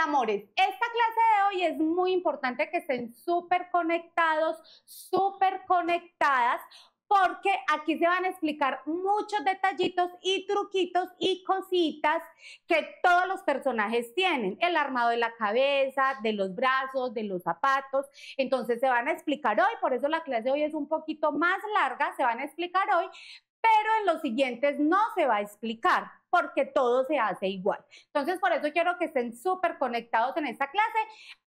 amores, esta clase de hoy es muy importante que estén súper conectados, súper conectadas, porque aquí se van a explicar muchos detallitos y truquitos y cositas que todos los personajes tienen. El armado de la cabeza, de los brazos, de los zapatos. Entonces se van a explicar hoy, por eso la clase de hoy es un poquito más larga, se van a explicar hoy, pero en los siguientes no se va a explicar porque todo se hace igual. Entonces, por eso quiero que estén súper conectados en esta clase.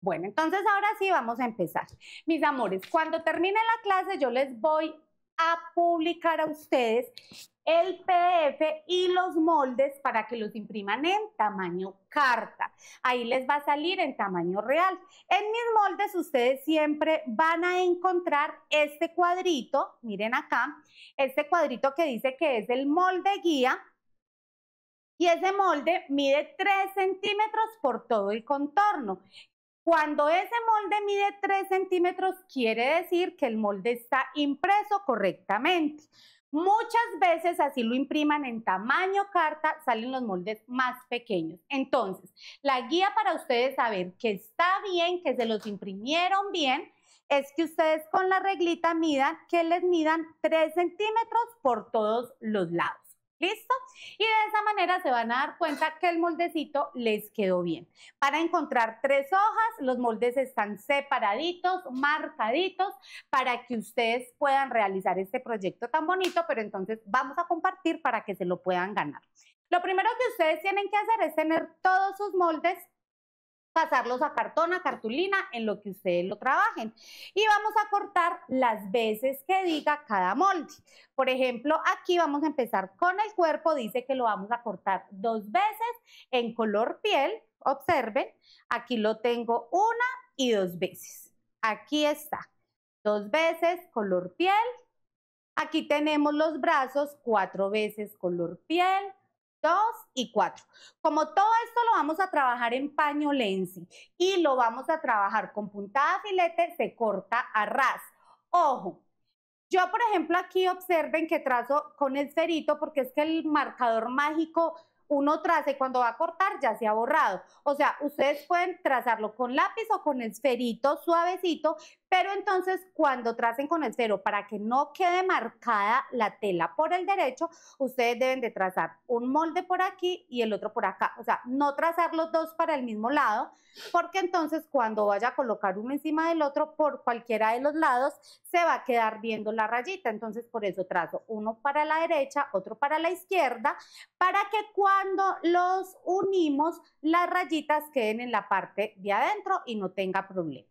Bueno, entonces ahora sí vamos a empezar. Mis amores, cuando termine la clase yo les voy a publicar a ustedes el PDF y los moldes para que los impriman en tamaño carta. Ahí les va a salir en tamaño real. En mis moldes ustedes siempre van a encontrar este cuadrito, miren acá, este cuadrito que dice que es el molde guía y ese molde mide 3 centímetros por todo el contorno. Cuando ese molde mide 3 centímetros, quiere decir que el molde está impreso correctamente. Muchas veces así lo impriman en tamaño carta, salen los moldes más pequeños. Entonces, la guía para ustedes saber que está bien, que se los imprimieron bien, es que ustedes con la reglita midan, que les midan 3 centímetros por todos los lados. ¿Listo? Y de esa manera se van a dar cuenta que el moldecito les quedó bien. Para encontrar tres hojas, los moldes están separaditos, marcaditos, para que ustedes puedan realizar este proyecto tan bonito, pero entonces vamos a compartir para que se lo puedan ganar. Lo primero que ustedes tienen que hacer es tener todos sus moldes pasarlos a cartón, a cartulina, en lo que ustedes lo trabajen. Y vamos a cortar las veces que diga cada molde. Por ejemplo, aquí vamos a empezar con el cuerpo, dice que lo vamos a cortar dos veces en color piel, observen, aquí lo tengo una y dos veces. Aquí está, dos veces color piel. Aquí tenemos los brazos cuatro veces color piel, ...dos y cuatro... Como todo esto lo vamos a trabajar en paño lenzi y lo vamos a trabajar con puntada filete, se corta a ras. Ojo, yo por ejemplo aquí observen que trazo con esferito porque es que el marcador mágico uno traza cuando va a cortar ya se ha borrado. O sea, ustedes pueden trazarlo con lápiz o con esferito suavecito, pero entonces, cuando tracen con el cero, para que no quede marcada la tela por el derecho, ustedes deben de trazar un molde por aquí y el otro por acá. O sea, no trazar los dos para el mismo lado, porque entonces cuando vaya a colocar uno encima del otro, por cualquiera de los lados, se va a quedar viendo la rayita. Entonces, por eso trazo uno para la derecha, otro para la izquierda, para que cuando los unimos, las rayitas queden en la parte de adentro y no tenga problema.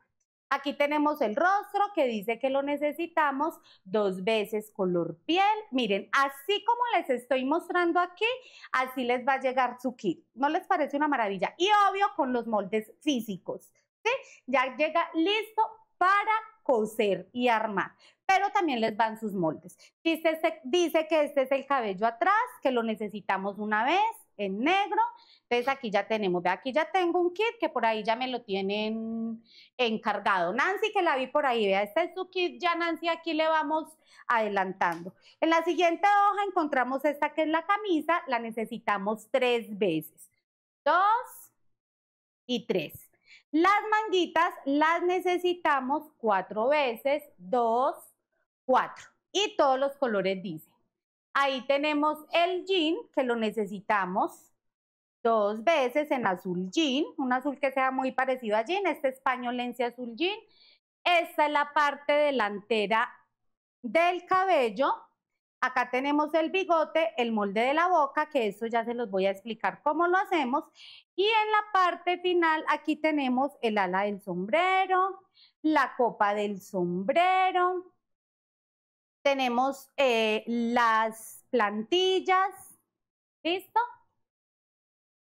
Aquí tenemos el rostro que dice que lo necesitamos dos veces color piel. Miren, así como les estoy mostrando aquí, así les va a llegar su kit. ¿No les parece una maravilla? Y obvio con los moldes físicos. ¿sí? Ya llega listo para coser y armar, pero también les van sus moldes. Dice, dice que este es el cabello atrás, que lo necesitamos una vez en negro. Entonces aquí ya tenemos, ve, aquí ya tengo un kit que por ahí ya me lo tienen encargado. Nancy que la vi por ahí, vea, este es su kit, ya Nancy aquí le vamos adelantando. En la siguiente hoja encontramos esta que es la camisa, la necesitamos tres veces, dos y tres. Las manguitas las necesitamos cuatro veces, dos, cuatro. Y todos los colores dicen. Ahí tenemos el jean, que lo necesitamos dos veces en azul jean, un azul que sea muy parecido a jean, este español pañolense azul jean. Esta es la parte delantera del cabello. Acá tenemos el bigote, el molde de la boca, que eso ya se los voy a explicar cómo lo hacemos. Y en la parte final, aquí tenemos el ala del sombrero, la copa del sombrero, tenemos eh, las plantillas, ¿listo?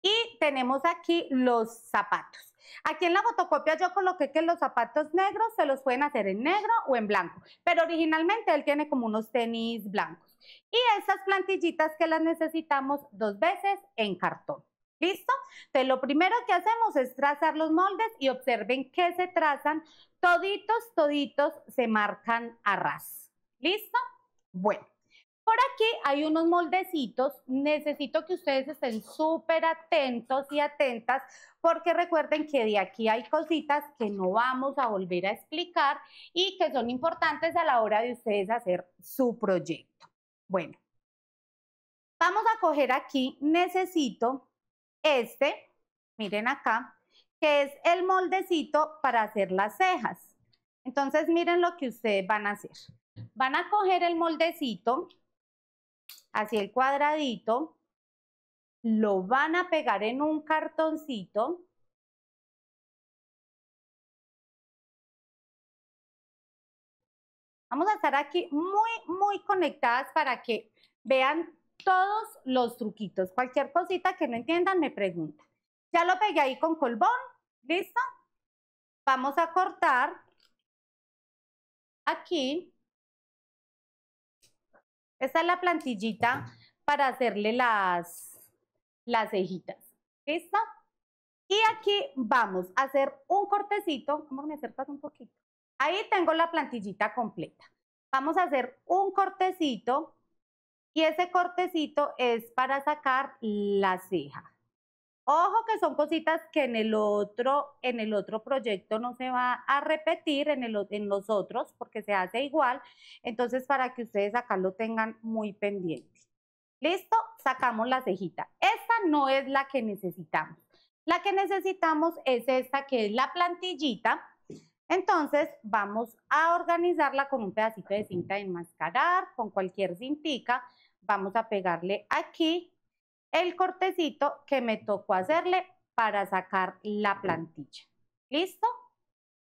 Y tenemos aquí los zapatos. Aquí en la fotocopia yo coloqué que los zapatos negros se los pueden hacer en negro o en blanco, pero originalmente él tiene como unos tenis blancos. Y esas plantillitas que las necesitamos dos veces en cartón. ¿Listo? Entonces lo primero que hacemos es trazar los moldes y observen que se trazan toditos, toditos se marcan a ras. ¿Listo? Bueno, por aquí hay unos moldecitos. Necesito que ustedes estén súper atentos y atentas porque recuerden que de aquí hay cositas que no vamos a volver a explicar y que son importantes a la hora de ustedes hacer su proyecto. Bueno, vamos a coger aquí, necesito este, miren acá, que es el moldecito para hacer las cejas. Entonces miren lo que ustedes van a hacer. Van a coger el moldecito, así el cuadradito, lo van a pegar en un cartoncito. Vamos a estar aquí muy, muy conectadas para que vean todos los truquitos. Cualquier cosita que no entiendan me preguntan. Ya lo pegué ahí con colbón, ¿listo? Vamos a cortar aquí esta es la plantillita para hacerle las, las cejitas. ¿Listo? Y aquí vamos a hacer un cortecito. Vamos a me un poquito. Ahí tengo la plantillita completa. Vamos a hacer un cortecito y ese cortecito es para sacar la ceja. Ojo que son cositas que en el otro, en el otro proyecto no se va a repetir en, en los otros porque se hace igual. Entonces, para que ustedes acá lo tengan muy pendiente. ¿Listo? Sacamos la cejita. Esta no es la que necesitamos. La que necesitamos es esta que es la plantillita. Entonces vamos a organizarla con un pedacito de cinta de enmascarar, con cualquier cintica. Vamos a pegarle aquí el cortecito que me tocó hacerle para sacar la plantilla. ¿Listo?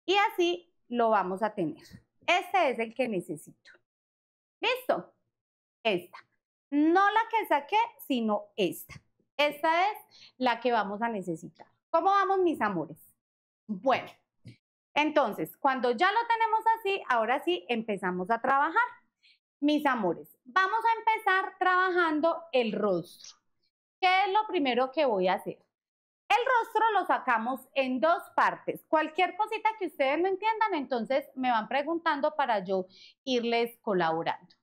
Y así lo vamos a tener. Este es el que necesito. ¿Listo? Esta. No la que saqué, sino esta. Esta es la que vamos a necesitar. ¿Cómo vamos, mis amores? Bueno, entonces, cuando ya lo tenemos así, ahora sí empezamos a trabajar. Mis amores, vamos a empezar trabajando el rostro. ¿Qué es lo primero que voy a hacer? El rostro lo sacamos en dos partes. Cualquier cosita que ustedes no entiendan, entonces me van preguntando para yo irles colaborando.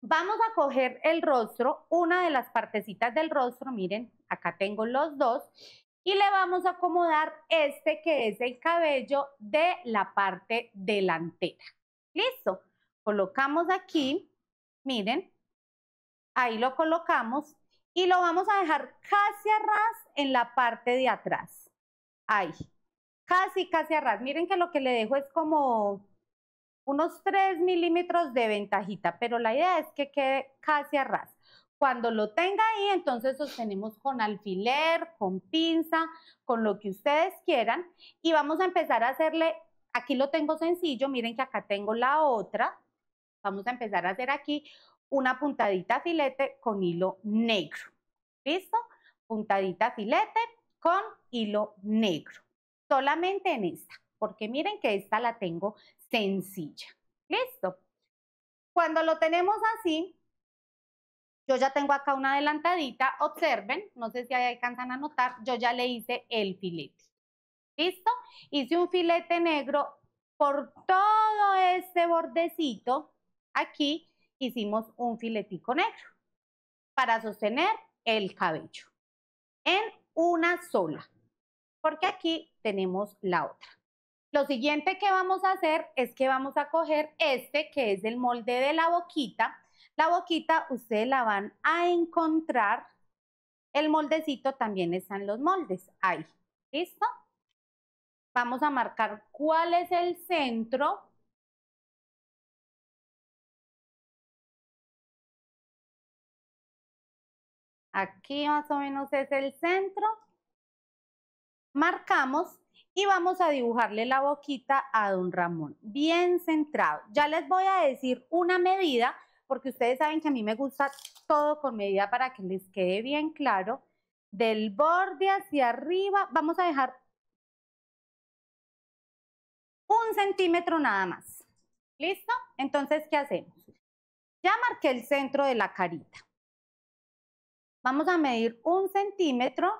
Vamos a coger el rostro, una de las partecitas del rostro, miren, acá tengo los dos, y le vamos a acomodar este que es el cabello de la parte delantera. Listo, colocamos aquí, miren, ahí lo colocamos y lo vamos a dejar casi a ras en la parte de atrás. Ahí, casi, casi a ras. Miren que lo que le dejo es como unos 3 milímetros de ventajita, pero la idea es que quede casi a ras. Cuando lo tenga ahí, entonces sostenemos con alfiler, con pinza, con lo que ustedes quieran y vamos a empezar a hacerle, aquí lo tengo sencillo, miren que acá tengo la otra, vamos a empezar a hacer aquí una puntadita filete con hilo negro. ¿Listo? Puntadita filete con hilo negro. Solamente en esta, porque miren que esta la tengo sencilla. ¿Listo? Cuando lo tenemos así, yo ya tengo acá una adelantadita, observen, no sé si ahí alcanzan a notar, yo ya le hice el filete. ¿Listo? Hice un filete negro por todo este bordecito aquí hicimos un filetico negro para sostener el cabello en una sola, porque aquí tenemos la otra. Lo siguiente que vamos a hacer es que vamos a coger este que es el molde de la boquita. La boquita ustedes la van a encontrar. El moldecito también en los moldes. Ahí, ¿listo? Vamos a marcar cuál es el centro Aquí más o menos es el centro. Marcamos y vamos a dibujarle la boquita a don Ramón, bien centrado. Ya les voy a decir una medida, porque ustedes saben que a mí me gusta todo con medida para que les quede bien claro. Del borde hacia arriba vamos a dejar un centímetro nada más. ¿Listo? Entonces, ¿qué hacemos? Ya marqué el centro de la carita. Vamos a medir un centímetro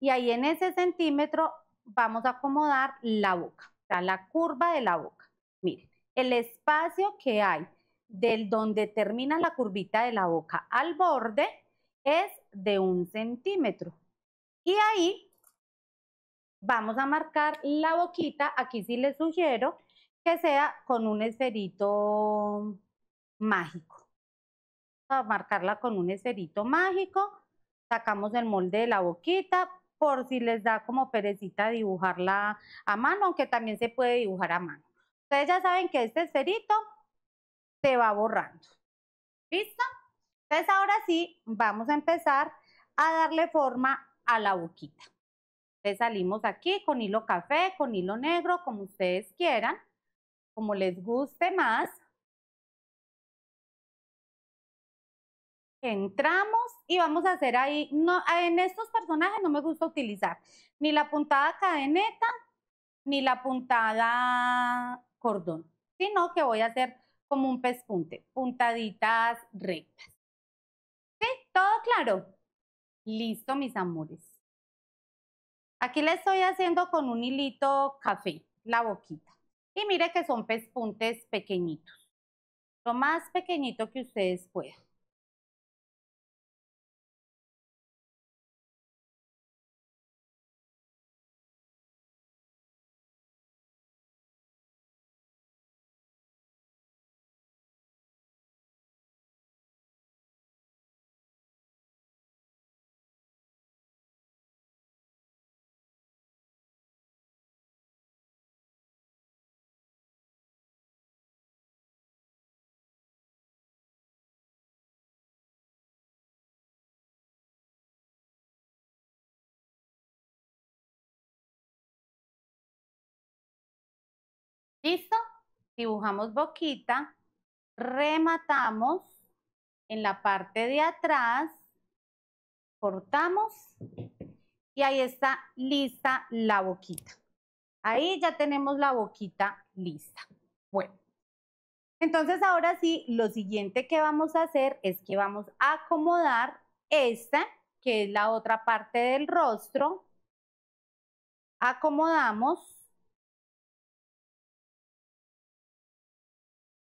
y ahí en ese centímetro vamos a acomodar la boca, la curva de la boca. Miren, el espacio que hay del donde termina la curvita de la boca al borde es de un centímetro. Y ahí vamos a marcar la boquita, aquí sí les sugiero que sea con un esferito mágico a marcarla con un esferito mágico, sacamos el molde de la boquita, por si les da como perecita dibujarla a mano, aunque también se puede dibujar a mano. Ustedes ya saben que este esferito se va borrando. ¿Listo? Entonces ahora sí vamos a empezar a darle forma a la boquita. Entonces salimos aquí con hilo café, con hilo negro, como ustedes quieran, como les guste más. entramos y vamos a hacer ahí, no, en estos personajes no me gusta utilizar ni la puntada cadeneta ni la puntada cordón, sino que voy a hacer como un pespunte, puntaditas rectas. ¿Sí? ¿Todo claro? Listo, mis amores. Aquí le estoy haciendo con un hilito café, la boquita. Y mire que son pespuntes pequeñitos, lo más pequeñito que ustedes puedan. ¿Listo? Dibujamos boquita, rematamos en la parte de atrás, cortamos y ahí está lista la boquita. Ahí ya tenemos la boquita lista. Bueno, entonces ahora sí, lo siguiente que vamos a hacer es que vamos a acomodar esta, que es la otra parte del rostro. Acomodamos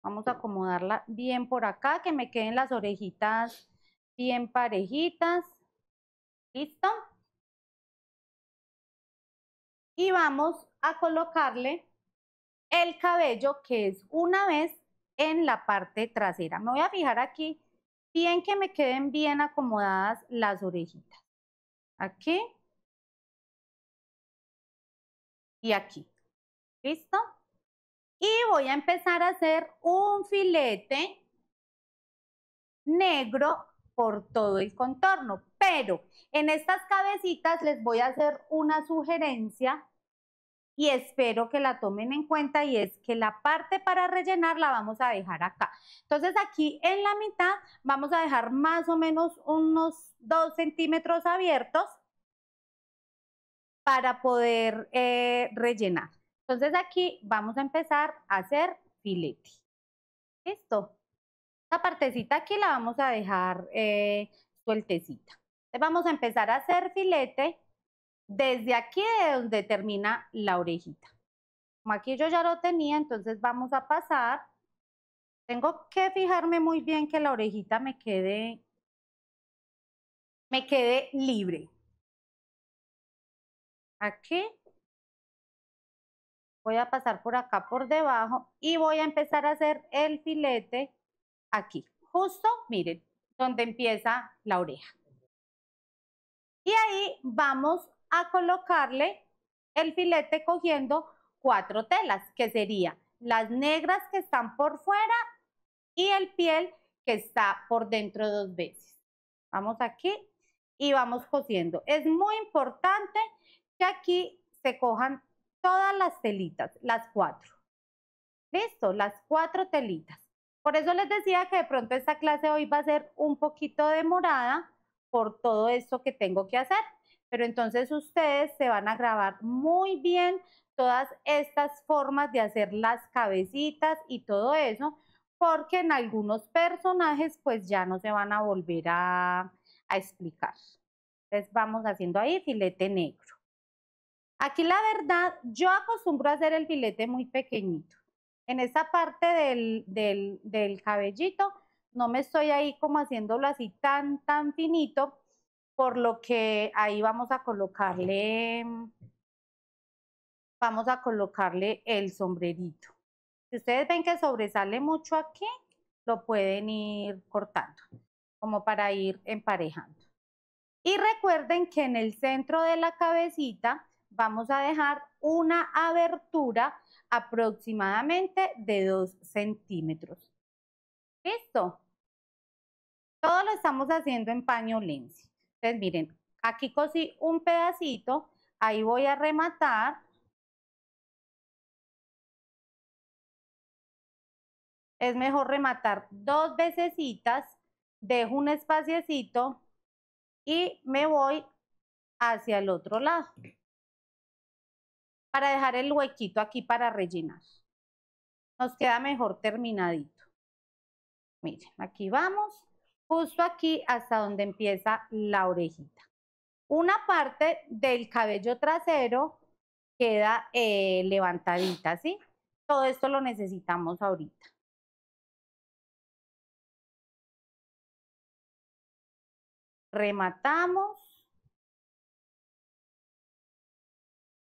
Vamos a acomodarla bien por acá, que me queden las orejitas bien parejitas. ¿Listo? Y vamos a colocarle el cabello que es una vez en la parte trasera. Me voy a fijar aquí bien que me queden bien acomodadas las orejitas. Aquí y aquí. ¿Listo? Y voy a empezar a hacer un filete negro por todo el contorno. Pero en estas cabecitas les voy a hacer una sugerencia y espero que la tomen en cuenta y es que la parte para rellenar la vamos a dejar acá. Entonces aquí en la mitad vamos a dejar más o menos unos 2 centímetros abiertos para poder eh, rellenar. Entonces aquí vamos a empezar a hacer filete. ¿Listo? Esta partecita aquí la vamos a dejar eh, sueltecita. Entonces vamos a empezar a hacer filete desde aquí de donde termina la orejita. Como aquí yo ya lo tenía, entonces vamos a pasar. Tengo que fijarme muy bien que la orejita me quede, me quede libre. Aquí voy a pasar por acá por debajo y voy a empezar a hacer el filete aquí, justo, miren, donde empieza la oreja. Y ahí vamos a colocarle el filete cogiendo cuatro telas, que sería las negras que están por fuera y el piel que está por dentro dos veces. Vamos aquí y vamos cosiendo. Es muy importante que aquí se cojan todas las telitas, las cuatro. Listo, las cuatro telitas. Por eso les decía que de pronto esta clase hoy va a ser un poquito demorada por todo esto que tengo que hacer. Pero entonces ustedes se van a grabar muy bien todas estas formas de hacer las cabecitas y todo eso, porque en algunos personajes pues ya no se van a volver a, a explicar. Entonces vamos haciendo ahí filete negro. Aquí la verdad, yo acostumbro a hacer el filete muy pequeñito. En esa parte del, del, del cabellito, no me estoy ahí como haciéndolo así tan, tan finito, por lo que ahí vamos a colocarle, mm, vamos a colocarle el sombrerito. Si ustedes ven que sobresale mucho aquí, lo pueden ir cortando, como para ir emparejando. Y recuerden que en el centro de la cabecita vamos a dejar una abertura aproximadamente de 2 centímetros. ¿Listo? Todo lo estamos haciendo en paño lince. Entonces, miren, aquí cosí un pedacito, ahí voy a rematar. Es mejor rematar dos vecesitas, dejo un espaciecito y me voy hacia el otro lado para dejar el huequito aquí para rellenar. Nos queda mejor terminadito. Miren, aquí vamos, justo aquí hasta donde empieza la orejita. Una parte del cabello trasero queda eh, levantadita, ¿sí? Todo esto lo necesitamos ahorita. Rematamos.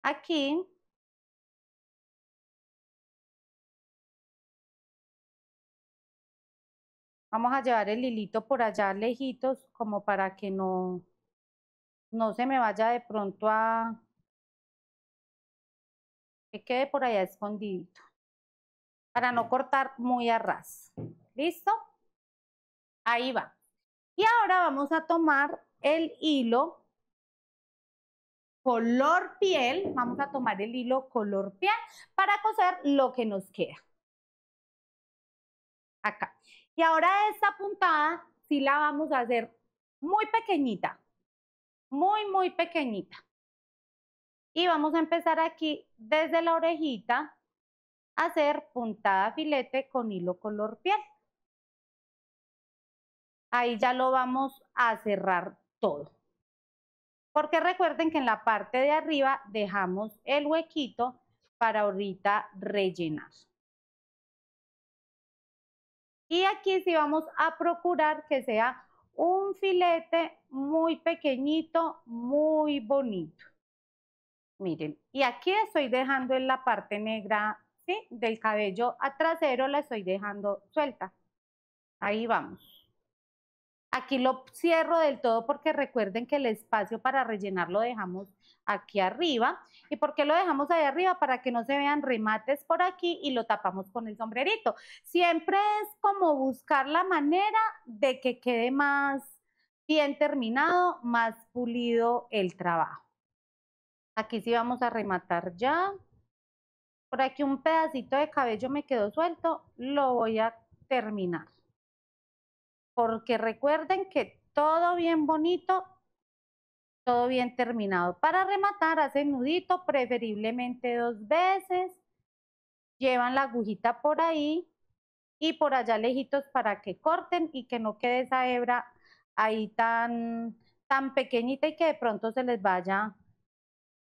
Aquí vamos a llevar el hilito por allá lejitos como para que no, no se me vaya de pronto a que quede por allá escondido para no cortar muy a ras. ¿Listo? Ahí va. Y ahora vamos a tomar el hilo color piel, vamos a tomar el hilo color piel para coser lo que nos queda. Acá. Y ahora esta puntada sí la vamos a hacer muy pequeñita, muy, muy pequeñita. Y vamos a empezar aquí desde la orejita a hacer puntada filete con hilo color piel. Ahí ya lo vamos a cerrar todo. Porque recuerden que en la parte de arriba dejamos el huequito para ahorita rellenar. Y aquí sí vamos a procurar que sea un filete muy pequeñito, muy bonito. Miren, y aquí estoy dejando en la parte negra ¿sí? del cabello a trasero, la estoy dejando suelta. Ahí vamos. Aquí lo cierro del todo porque recuerden que el espacio para rellenar lo dejamos aquí arriba. ¿Y por qué lo dejamos ahí arriba? Para que no se vean remates por aquí y lo tapamos con el sombrerito. Siempre es como buscar la manera de que quede más bien terminado, más pulido el trabajo. Aquí sí vamos a rematar ya. Por aquí un pedacito de cabello me quedó suelto, lo voy a terminar porque recuerden que todo bien bonito, todo bien terminado. Para rematar, hacen nudito, preferiblemente dos veces, llevan la agujita por ahí y por allá lejitos para que corten y que no quede esa hebra ahí tan, tan pequeñita y que de pronto se les vaya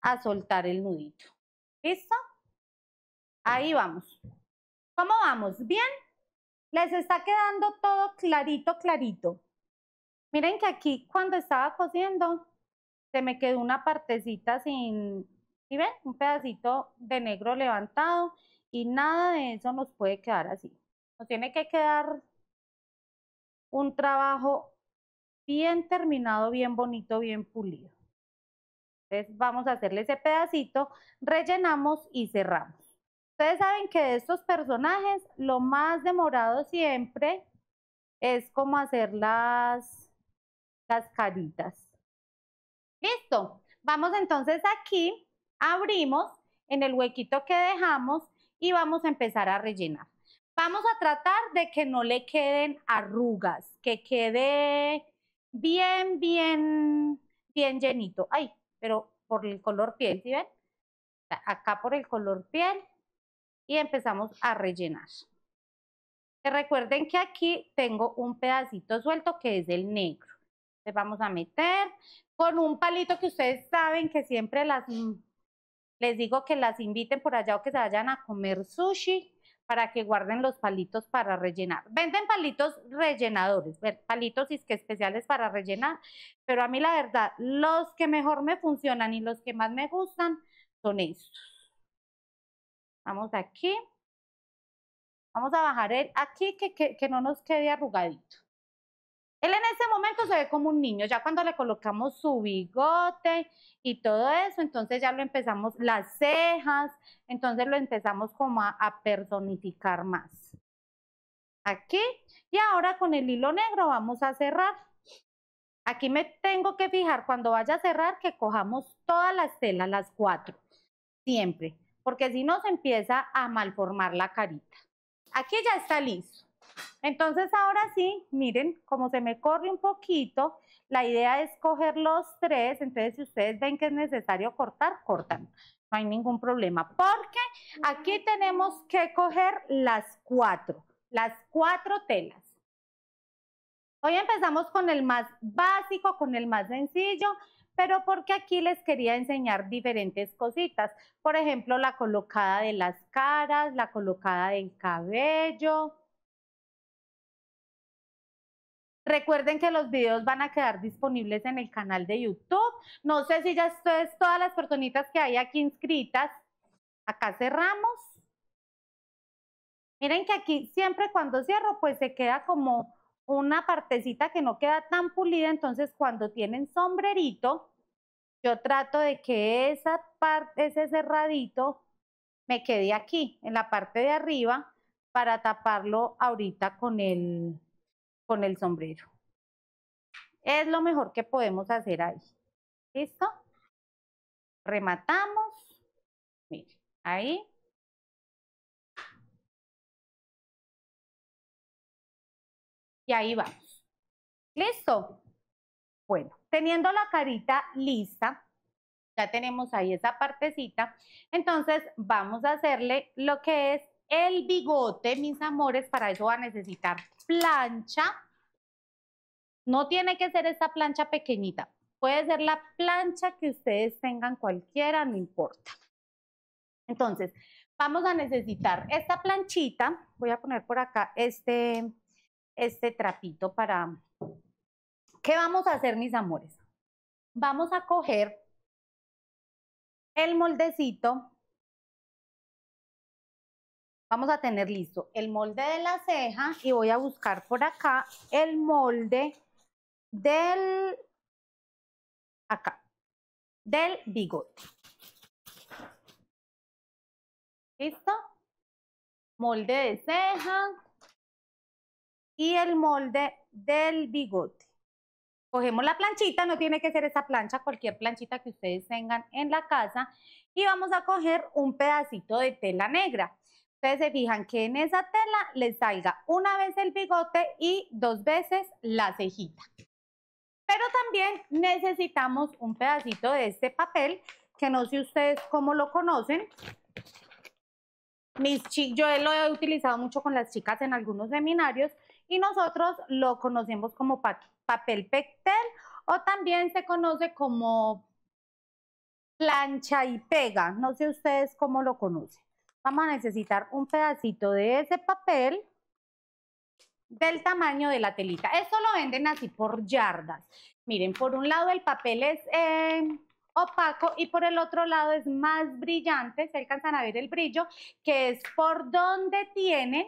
a soltar el nudito. ¿Listo? Ahí vamos. ¿Cómo vamos? ¿Bien? Les está quedando todo clarito, clarito. Miren que aquí cuando estaba cosiendo, se me quedó una partecita sin, ¿sí ven? Un pedacito de negro levantado y nada de eso nos puede quedar así. Nos tiene que quedar un trabajo bien terminado, bien bonito, bien pulido. Entonces vamos a hacerle ese pedacito, rellenamos y cerramos. Ustedes saben que de estos personajes, lo más demorado siempre es como hacer las, caritas. Listo. Vamos entonces aquí, abrimos en el huequito que dejamos y vamos a empezar a rellenar. Vamos a tratar de que no le queden arrugas, que quede bien, bien, bien llenito. Ay, pero por el color piel, ¿sí ven? Acá por el color piel y empezamos a rellenar. recuerden que aquí tengo un pedacito suelto que es el negro. Le vamos a meter con un palito que ustedes saben que siempre las, mm, les digo que las inviten por allá o que se vayan a comer sushi para que guarden los palitos para rellenar. Venden palitos rellenadores, palitos especiales para rellenar, pero a mí la verdad, los que mejor me funcionan y los que más me gustan son estos. Vamos aquí. Vamos a bajar el aquí que, no nos quede arrugadito. Él en ese momento se ve como un niño, ya cuando le colocamos su bigote y todo eso, entonces ya lo empezamos, las cejas, entonces lo empezamos como a, personificar más. Aquí, y ahora con el hilo negro vamos a cerrar. Aquí me tengo que fijar cuando vaya a cerrar que cojamos todas las telas, las cuatro, siempre porque si no se empieza a malformar la carita. Aquí ya está listo. Entonces ahora sí, miren, como se me corre un poquito, la idea es coger los tres, entonces si ustedes ven que es necesario cortar, cortan, no hay ningún problema, porque aquí tenemos que coger las cuatro, las cuatro telas. Hoy empezamos con el más básico, con el más sencillo, pero porque aquí les quería enseñar diferentes cositas. Por ejemplo, la colocada de las caras, la colocada del cabello. Recuerden que los videos van a quedar disponibles en el canal de YouTube. No sé si ya ustedes, todas las personitas que hay aquí inscritas, acá cerramos. Miren que aquí siempre cuando cierro, pues se queda como una partecita que no queda tan pulida, entonces cuando tienen sombrerito, yo trato de que esa parte, ese cerradito me quede aquí, en la parte de arriba, para taparlo ahorita con el, con el sombrero. Es lo mejor que podemos hacer ahí. ¿Listo? Rematamos. miren ahí Y ahí vamos. ¿Listo? Bueno, teniendo la carita lista, ya tenemos ahí esa partecita, entonces vamos a hacerle lo que es el bigote, mis amores, para eso va a necesitar plancha. No tiene que ser esta plancha pequeñita, puede ser la plancha que ustedes tengan cualquiera, no importa. Entonces, vamos a necesitar esta planchita, voy a poner por acá este, este trapito para... ¿Qué vamos a hacer, mis amores? Vamos a coger el moldecito. Vamos a tener listo el molde de la ceja y voy a buscar por acá el molde del... acá, del bigote. ¿Listo? Molde de ceja y el molde del bigote. Cogemos la planchita, no tiene que ser esa plancha, cualquier planchita que ustedes tengan en la casa. Y vamos a coger un pedacito de tela negra. Ustedes se fijan que en esa tela les salga una vez el bigote y dos veces la cejita. Pero también necesitamos un pedacito de este papel, que no sé ustedes cómo lo conocen, mis yo lo he utilizado mucho con las chicas en algunos seminarios, y nosotros lo conocemos como papel pectel o también se conoce como plancha y pega. No sé ustedes cómo lo conocen. Vamos a necesitar un pedacito de ese papel del tamaño de la telita. Esto lo venden así por yardas. Miren, por un lado el papel es eh, opaco y por el otro lado es más brillante, se alcanzan a ver el brillo, que es por donde tienen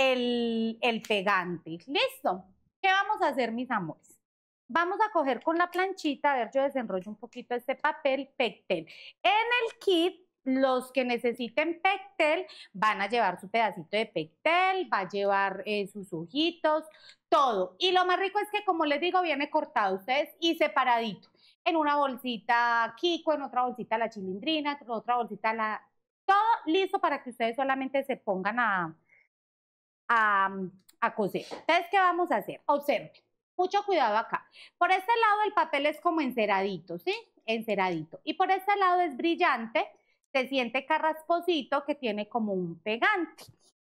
el, el pegante. Listo. ¿Qué vamos a hacer, mis amores? Vamos a coger con la planchita, a ver, yo desenrollo un poquito este papel pectel. En el kit los que necesiten pectel van a llevar su pedacito de pectel, va a llevar eh, sus ojitos, todo. Y lo más rico es que, como les digo, viene cortado ustedes y separadito. En una bolsita Kiko, en otra bolsita la chilindrina, en otra bolsita la... Todo listo para que ustedes solamente se pongan a, a, coser. Entonces, ¿qué vamos a hacer? Observen, mucho cuidado acá. Por este lado el papel es como enceradito, ¿sí? Enceradito. Y por este lado es brillante, se siente carrasposito que tiene como un pegante.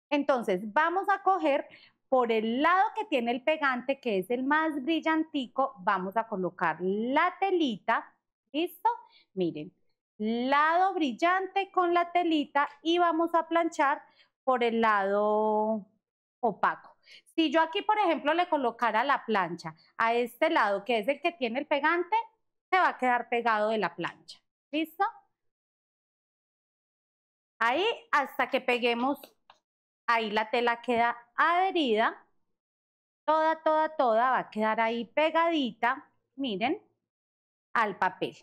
Entonces, vamos a coger por el lado que tiene el pegante, que es el más brillantico, vamos a colocar la telita, ¿listo? Miren, lado brillante con la telita y vamos a planchar por el lado opaco. Si yo aquí, por ejemplo, le colocara la plancha a este lado, que es el que tiene el pegante, se va a quedar pegado de la plancha. ¿Listo? Ahí hasta que peguemos, ahí la tela queda adherida. Toda, toda, toda va a quedar ahí pegadita, miren, al papel.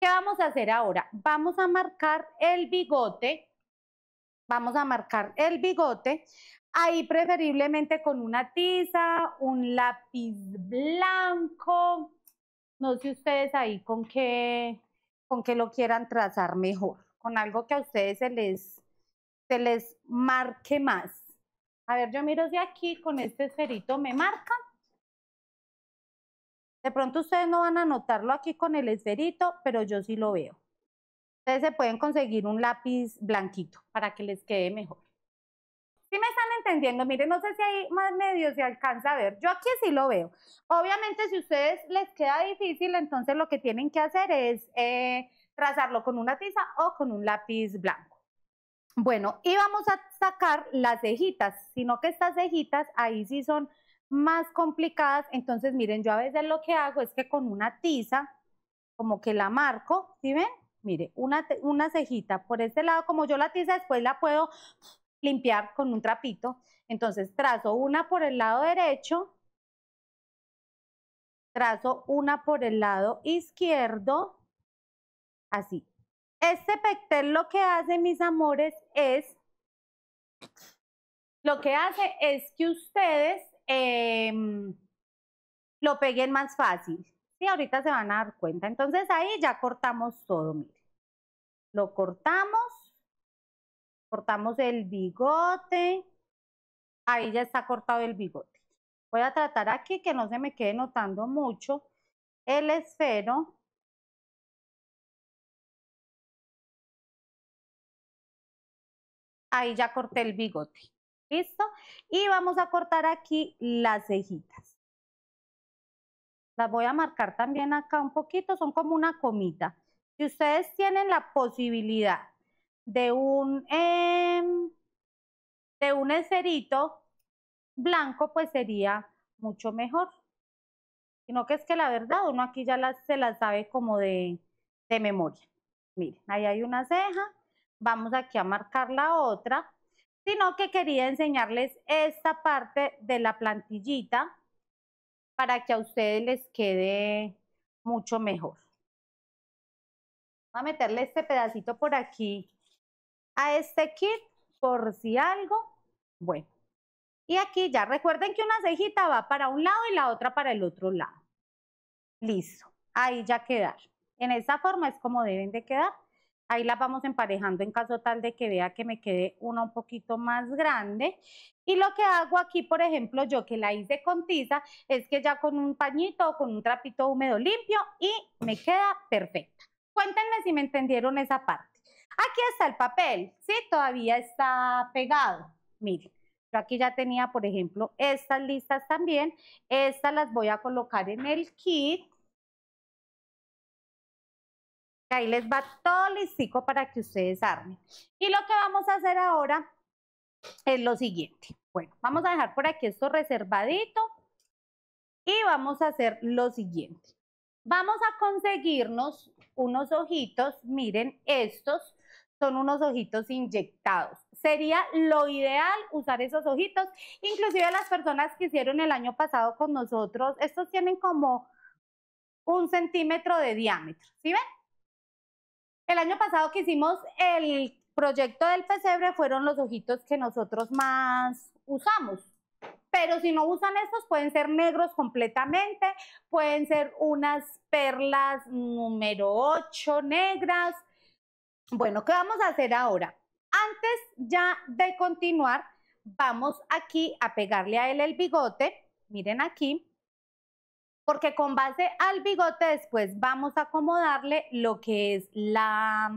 ¿Qué vamos a hacer ahora? Vamos a marcar el bigote. Vamos a marcar el bigote Ahí preferiblemente con una tiza, un lápiz blanco. No sé ustedes ahí con qué, con qué lo quieran trazar mejor, con algo que a ustedes se les, se les marque más. A ver, yo miro de aquí con este esferito, ¿me marca? De pronto ustedes no van a notarlo aquí con el esferito, pero yo sí lo veo. Ustedes se pueden conseguir un lápiz blanquito para que les quede mejor. Si me están entendiendo? Miren, no sé si hay más medios, se alcanza a ver. Yo aquí sí lo veo. Obviamente, si a ustedes les queda difícil, entonces lo que tienen que hacer es eh, trazarlo con una tiza o con un lápiz blanco. Bueno, y vamos a sacar las cejitas, sino que estas cejitas ahí sí son más complicadas. Entonces, miren, yo a veces lo que hago es que con una tiza, como que la marco, ¿sí ven? Mire, una, una cejita por este lado, como yo la tiza después la puedo limpiar con un trapito. Entonces trazo una por el lado derecho, trazo una por el lado izquierdo, así. Este pectel lo que hace, mis amores, es, lo que hace es que ustedes em, lo peguen más fácil. Y ahorita se van a dar cuenta. Entonces ahí ya cortamos todo, miren. Lo cortamos Cortamos el bigote. Ahí ya está cortado el bigote. Voy a tratar aquí que no se me quede notando mucho el esfero. Ahí ya corté el bigote. ¿Listo? Y vamos a cortar aquí las cejitas. Las voy a marcar también acá un poquito, son como una comita. Si ustedes tienen la posibilidad de un, em, de un encerito blanco, pues sería mucho mejor. Sino que es que la verdad, uno aquí ya se la sabe como de, de memoria. Miren, ahí hay una ceja, vamos aquí a marcar la otra, sino que quería enseñarles esta parte de la plantillita para que a ustedes les quede mucho mejor. Voy a meterle este pedacito por aquí a este kit por si algo. Bueno, y aquí ya recuerden que una cejita va para un lado y la otra para el otro lado. Listo, ahí ya quedar. En esa forma es como deben de quedar. Ahí las vamos emparejando en caso tal de que vea que me quede una un poquito más grande. Y lo que hago aquí, por ejemplo, yo que la hice con tiza, es que ya con un pañito o con un trapito húmedo limpio y me queda perfecta. Cuéntenme si me entendieron esa parte. Aquí está el papel, ¿sí? Todavía está pegado. Miren, yo aquí ya tenía, por ejemplo, estas listas también. Estas las voy a colocar en el kit. Ahí les va todo listico para que ustedes armen. Y lo que vamos a hacer ahora es lo siguiente. Bueno, vamos a dejar por aquí esto reservadito y vamos a hacer lo siguiente. Vamos a conseguirnos unos ojitos, miren estos, son unos ojitos inyectados. Sería lo ideal usar esos ojitos. Inclusive las personas que hicieron el año pasado con nosotros, estos tienen como un centímetro de diámetro. ¿Sí ven? El año pasado que hicimos el proyecto del pesebre fueron los ojitos que nosotros más usamos. Pero si no usan estos, pueden ser negros completamente, pueden ser unas perlas número 8 negras, bueno, ¿qué vamos a hacer ahora? Antes ya de continuar, vamos aquí a pegarle a él el bigote. Miren aquí. Porque con base al bigote después vamos a acomodarle lo que es la,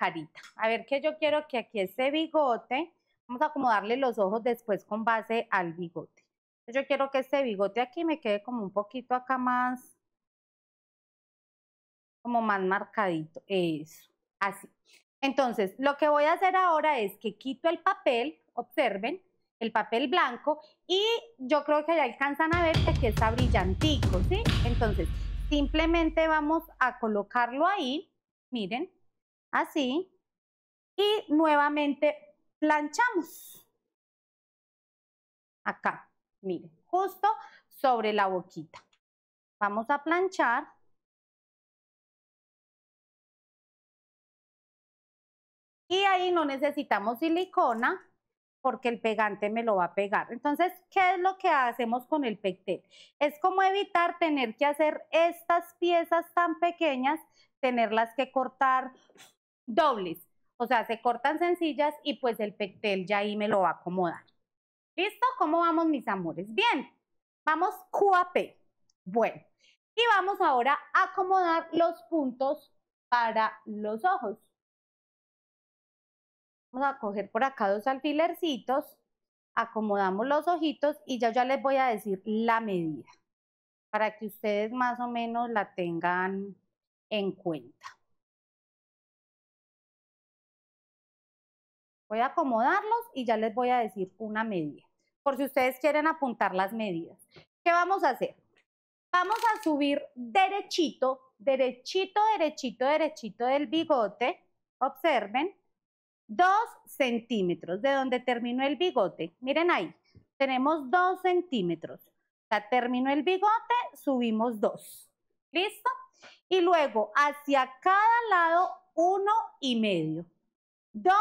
carita. A ver que yo quiero que aquí ese bigote, vamos a acomodarle los ojos después con base al bigote. Yo quiero que este bigote aquí me quede como un poquito acá más, como más marcadito. Eso así. Entonces, lo que voy a hacer ahora es que quito el papel, observen, el papel blanco, y yo creo que ya alcanzan a ver que está brillantico, ¿sí? Entonces, simplemente vamos a colocarlo ahí, miren, así, y nuevamente planchamos. Acá, miren, justo sobre la boquita. Vamos a planchar. Y ahí no necesitamos silicona porque el pegante me lo va a pegar. Entonces, ¿qué es lo que hacemos con el pectel? Es como evitar tener que hacer estas piezas tan pequeñas, tenerlas que cortar dobles. O sea, se cortan sencillas y pues el pectel ya ahí me lo va a acomodar. ¿Listo? ¿Cómo vamos, mis amores? Bien, vamos QAP. Bueno, y vamos ahora a acomodar los puntos para los ojos. Vamos a coger por acá dos alfilercitos, acomodamos los ojitos y ya ya les voy a decir la medida para que ustedes más o menos la tengan en cuenta. Voy a acomodarlos y ya les voy a decir una medida, por si ustedes quieren apuntar las medidas. ¿Qué vamos a hacer? Vamos a subir derechito, derechito, derechito, derechito del bigote. Observen. Dos centímetros de donde terminó el bigote. Miren ahí, tenemos dos centímetros. Ya terminó el bigote, subimos dos. ¿Listo? Y luego hacia cada lado uno y medio. Dos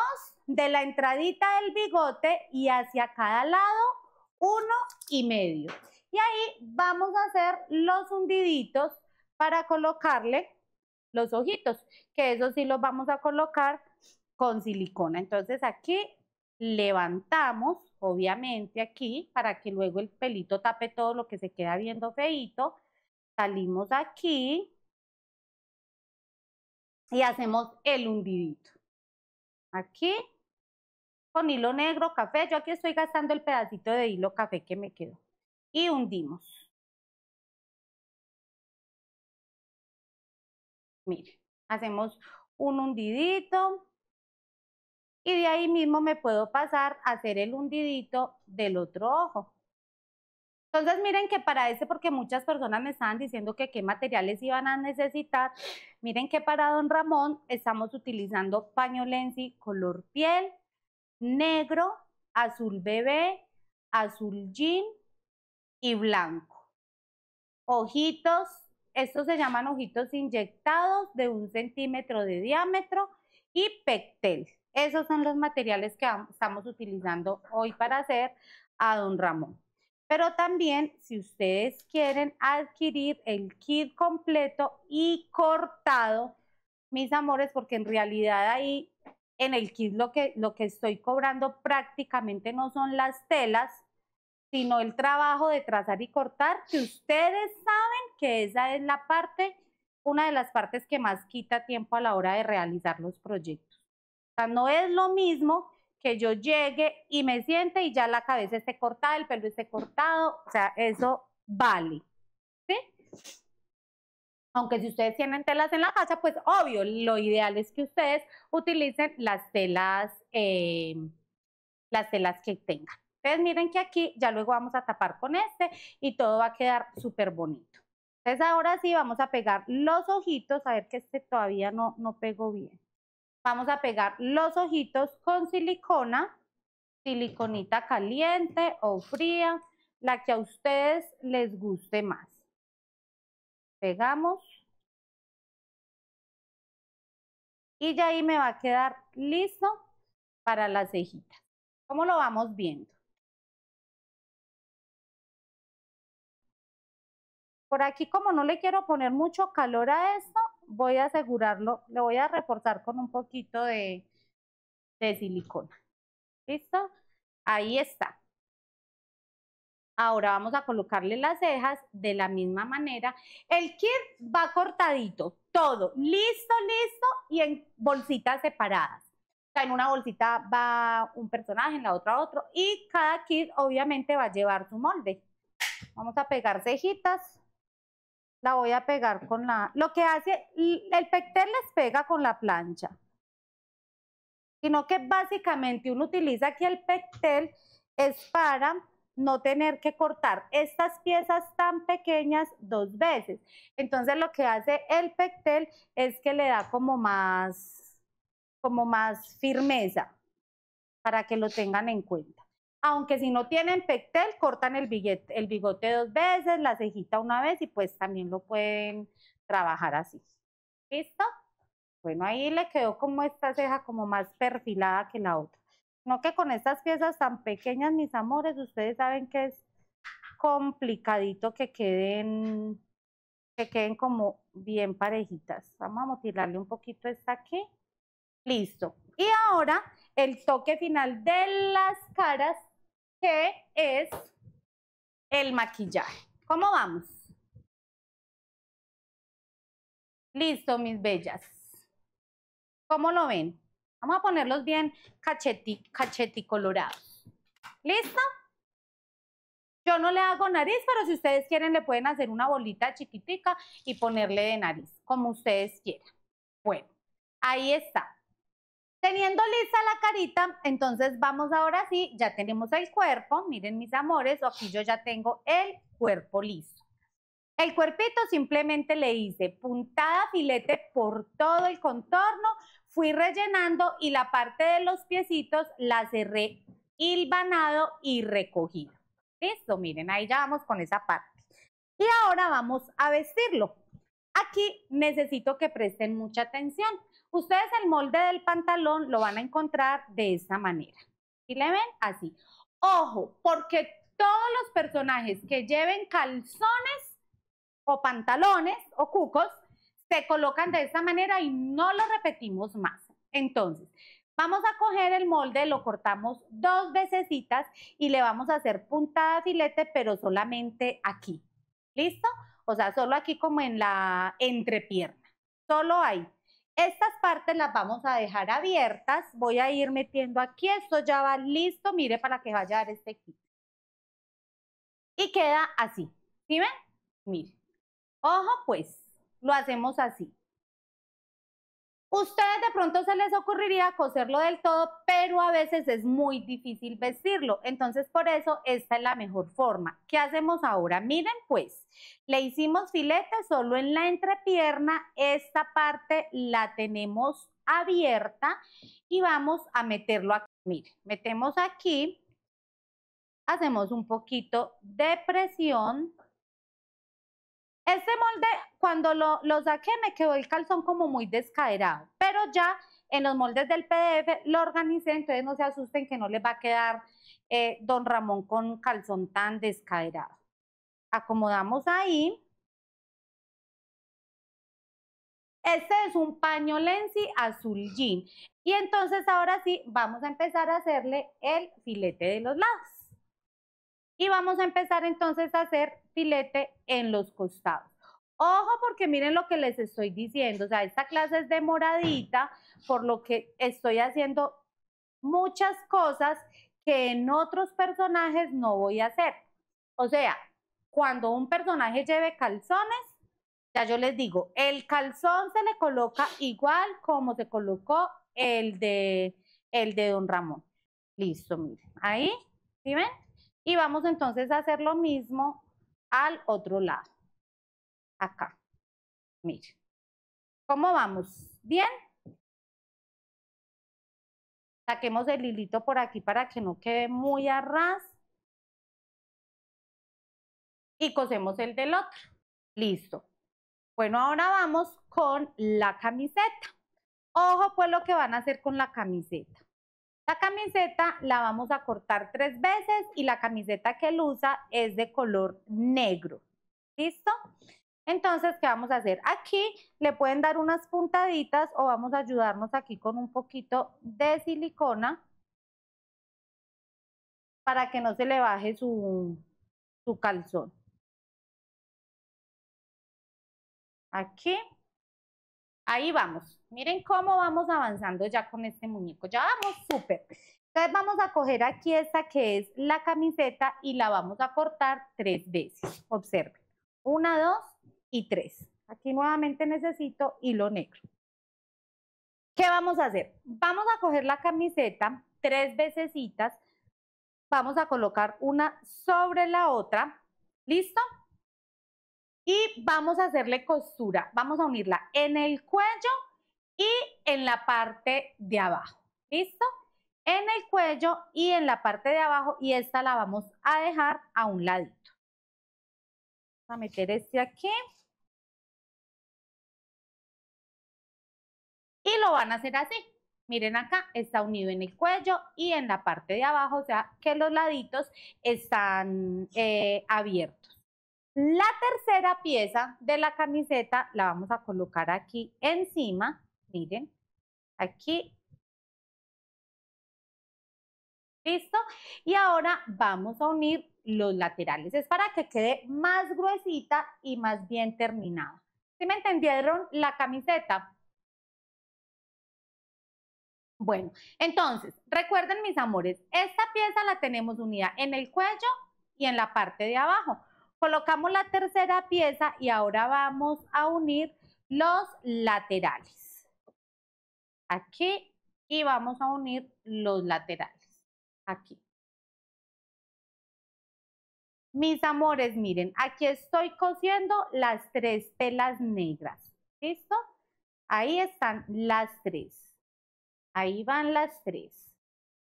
de la entradita del bigote y hacia cada lado uno y medio. Y ahí vamos a hacer los hundiditos para colocarle los ojitos, que eso sí los vamos a colocar con silicona. Entonces aquí levantamos, obviamente aquí, para que luego el pelito tape todo lo que se queda viendo feito. Salimos aquí y hacemos el hundidito. Aquí con hilo negro, café. Yo aquí estoy gastando el pedacito de hilo café que me quedó. Y hundimos. Miren, hacemos un hundidito y de ahí mismo me puedo pasar a hacer el hundidito del otro ojo. Entonces miren que para ese, porque muchas personas me estaban diciendo que qué materiales iban a necesitar, miren que para don Ramón estamos utilizando paño color piel, negro, azul bebé, azul jean y blanco. Ojitos, estos se llaman ojitos inyectados de un centímetro de diámetro y pectel. Esos son los materiales que estamos utilizando hoy para hacer a don Ramón. Pero también, si ustedes quieren adquirir el kit completo y cortado, mis amores, porque en realidad ahí en el kit lo que, lo que estoy cobrando prácticamente no son las telas, sino el trabajo de trazar y cortar, que ustedes saben que esa es la parte, una de las partes que más quita tiempo a la hora de realizar los proyectos no es lo mismo que yo llegue y me siente y ya la cabeza esté cortada, el pelo esté cortado, o sea, eso vale. ¿Sí? Aunque si ustedes tienen telas en la casa, pues obvio, lo ideal es que ustedes utilicen las telas, eh, las telas que tengan. Ustedes miren que aquí ya luego vamos a tapar con este y todo va a quedar súper bonito. Entonces ahora sí vamos a pegar los ojitos, a ver que este todavía no, no pegó bien. Vamos a pegar los ojitos con silicona, siliconita caliente o fría, la que a ustedes les guste más. Pegamos. Y ya ahí me va a quedar listo para las cejitas. ¿Cómo lo vamos viendo? Por aquí como no le quiero poner mucho calor a esto, voy a asegurarlo, lo voy a reforzar con un poquito de, de silicona. ¿Listo? Ahí está. Ahora vamos a colocarle las cejas de la misma manera. El kit va cortadito, todo, listo, listo y en bolsitas separadas. O sea, en una bolsita va un personaje, en la otra otro y cada kit obviamente va a llevar su molde. Vamos a pegar cejitas la voy a pegar con la... Lo que hace, el pectel les pega con la plancha, sino que básicamente uno utiliza aquí el pectel es para no tener que cortar estas piezas tan pequeñas dos veces. Entonces lo que hace el pectel es que le da como más, como más firmeza para que lo tengan en cuenta aunque si no tienen pectel, cortan el, el bigote dos veces, la cejita una vez y pues también lo pueden trabajar así. ¿Listo? Bueno, ahí le quedó como esta ceja como más perfilada que la otra. No que con estas piezas tan pequeñas, mis amores, ustedes saben que es complicadito que queden, que queden como bien parejitas. Vamos a motilarle un poquito esta aquí. Listo. Y ahora el toque final de las caras que es el maquillaje. ¿Cómo vamos? Listo, mis bellas. ¿Cómo lo ven? Vamos a ponerlos bien cacheti, cachetí colorados. ¿Listo? Yo no le hago nariz, pero si ustedes quieren le pueden hacer una bolita chiquitica y ponerle de nariz, como ustedes quieran. Bueno, ahí está. Teniendo lista la carita, entonces vamos ahora sí, ya tenemos el cuerpo, miren mis amores, aquí yo ya tengo el cuerpo listo. El cuerpito simplemente le hice puntada filete por todo el contorno, fui rellenando y la parte de los piecitos la cerré hilvanado y recogido. Listo, miren, ahí ya vamos con esa parte. Y ahora vamos a vestirlo. Aquí necesito que presten mucha atención. Ustedes el molde del pantalón lo van a encontrar de esta manera. y le ven? Así. Ojo, porque todos los personajes que lleven calzones o pantalones o cucos se colocan de esta manera y no lo repetimos más. Entonces, vamos a coger el molde, lo cortamos dos veces y le vamos a hacer puntada filete, pero solamente aquí. ¿Listo? o sea, solo aquí como en la entrepierna, solo ahí. Estas partes las vamos a dejar abiertas, voy a ir metiendo aquí, esto ya va listo, mire para que vaya a dar este kit. Y queda así, ¿sí ven? Mire, ojo pues, lo hacemos así. Ustedes de pronto se les ocurriría coserlo del todo, pero a veces es muy difícil vestirlo. Entonces, por eso esta es la mejor forma. ¿Qué hacemos ahora? Miren, pues, le hicimos filete solo en la entrepierna. Esta parte la tenemos abierta y vamos a meterlo aquí. Miren, metemos aquí, hacemos un poquito de presión este molde, cuando lo, saqué, me quedó el calzón como muy descaderado, pero ya en los moldes del PDF lo organicé, entonces no se asusten que no les va a quedar eh, don Ramón con calzón tan descaderado. Acomodamos ahí. Este es un paño Lenzi azul jean. Y entonces ahora sí, vamos a empezar a hacerle el filete de los lados. Y vamos a empezar entonces a hacer filete en los costados. Ojo porque miren lo que les estoy diciendo, o sea, esta clase es demoradita, por lo que estoy haciendo muchas cosas que en otros personajes no voy a hacer. O sea, cuando un personaje lleve calzones, ya yo les digo, el calzón se le coloca igual como se colocó el de, el de don Ramón. Listo, miren, ahí, ¿sí ven? Y vamos entonces a hacer lo mismo al otro lado. Acá. Miren. ¿Cómo vamos? ¿Bien? Saquemos el hilito por aquí para que no quede muy a ras. Y cosemos el del otro. Listo. Bueno, ahora vamos con la camiseta. Ojo pues lo que van a hacer con la camiseta. La camiseta la vamos a cortar tres veces y la camiseta que él usa es de color negro. ¿Listo? Entonces, ¿qué vamos a hacer? Aquí le pueden dar unas puntaditas o vamos a ayudarnos aquí con un poquito de silicona para que no se le baje su, su calzón. Aquí. Ahí vamos. Miren cómo vamos avanzando ya con este muñeco. Ya vamos súper. Entonces vamos a coger aquí esta que es la camiseta y la vamos a cortar tres veces. Observen. Una, dos y tres. Aquí nuevamente necesito hilo negro. ¿Qué vamos a hacer? Vamos a coger la camiseta tres vecesitas. Vamos a colocar una sobre la otra. ¿Listo? y vamos a hacerle costura. Vamos a unirla en el cuello y en la parte de abajo. ¿Listo? En el cuello y en la parte de abajo y esta la vamos a dejar a un ladito. Vamos a meter este aquí. Y lo van a hacer así. Miren acá, está unido en el cuello y en la parte de abajo, o sea que los laditos están eh, abiertos. La tercera pieza de la camiseta la vamos a colocar aquí encima, miren, aquí. ¿Listo? Y ahora vamos a unir los laterales. Es para que quede más gruesita y más bien terminada. ¿Sí me entendieron la camiseta? Bueno, entonces, recuerden mis amores, esta pieza la tenemos unida en el cuello y en la parte de abajo. Colocamos la tercera pieza y ahora vamos a unir los laterales. Aquí y vamos a unir los laterales. Aquí. Mis amores, miren, aquí estoy cosiendo las tres telas negras. ¿Listo? Ahí están las tres. Ahí van las tres.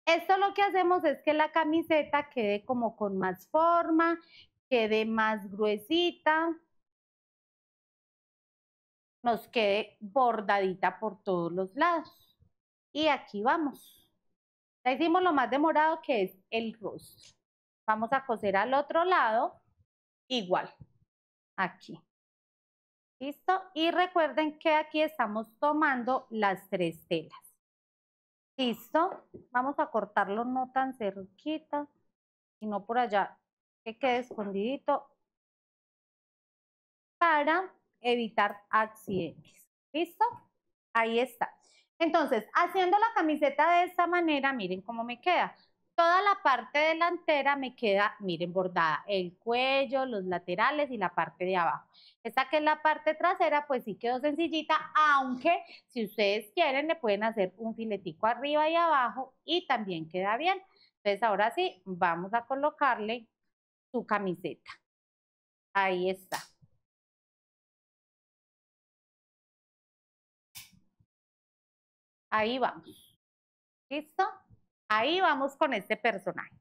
Esto lo que hacemos es que la camiseta quede como con más forma, quede más gruesita, nos quede bordadita por todos los lados. Y aquí vamos. Ya hicimos lo más demorado que es el rostro. Vamos a coser al otro lado igual, aquí. ¿Listo? Y recuerden que aquí estamos tomando las tres telas. ¿Listo? Vamos a cortarlo no tan cerquita, sino por allá que quede escondidito para evitar accidentes. ¿Listo? Ahí está. Entonces, haciendo la camiseta de esta manera, miren cómo me queda. Toda la parte delantera me queda, miren, bordada. El cuello, los laterales y la parte de abajo. Esta que es la parte trasera, pues sí quedó sencillita, aunque si ustedes quieren le pueden hacer un filetico arriba y abajo y también queda bien. Entonces, ahora sí, vamos a colocarle camiseta. Ahí está. Ahí vamos. ¿Listo? Ahí vamos con este personaje.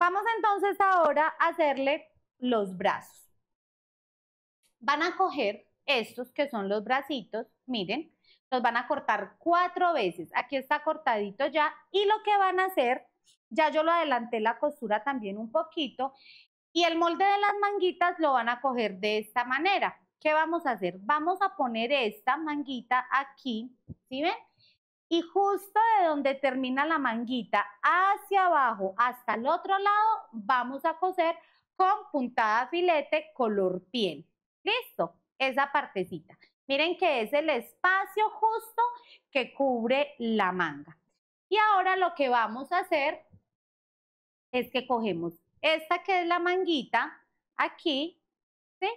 Vamos entonces ahora a hacerle los brazos. Van a coger estos que son los bracitos, miren, los van a cortar cuatro veces. Aquí está cortadito ya y lo que van a hacer ya yo lo adelanté la costura también un poquito y el molde de las manguitas lo van a coger de esta manera. ¿Qué vamos a hacer? Vamos a poner esta manguita aquí, ¿sí ven? Y justo de donde termina la manguita hacia abajo hasta el otro lado vamos a coser con puntada filete color piel. ¿Listo? Esa partecita. Miren que es el espacio justo que cubre la manga. Y ahora lo que vamos a hacer es que cogemos esta que es la manguita, aquí, ¿sí?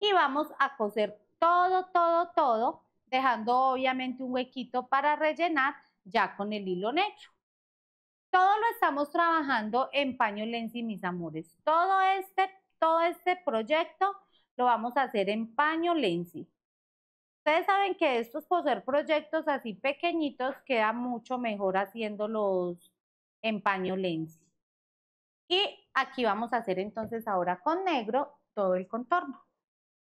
Y vamos a coser todo, todo, todo, dejando obviamente un huequito para rellenar ya con el hilo negro. Todo lo estamos trabajando en paño lenzi, mis amores. Todo este, todo este proyecto lo vamos a hacer en paño lenzi. Ustedes saben que estos ser proyectos así pequeñitos queda mucho mejor haciéndolos en paño lens. Y aquí vamos a hacer entonces ahora con negro todo el contorno.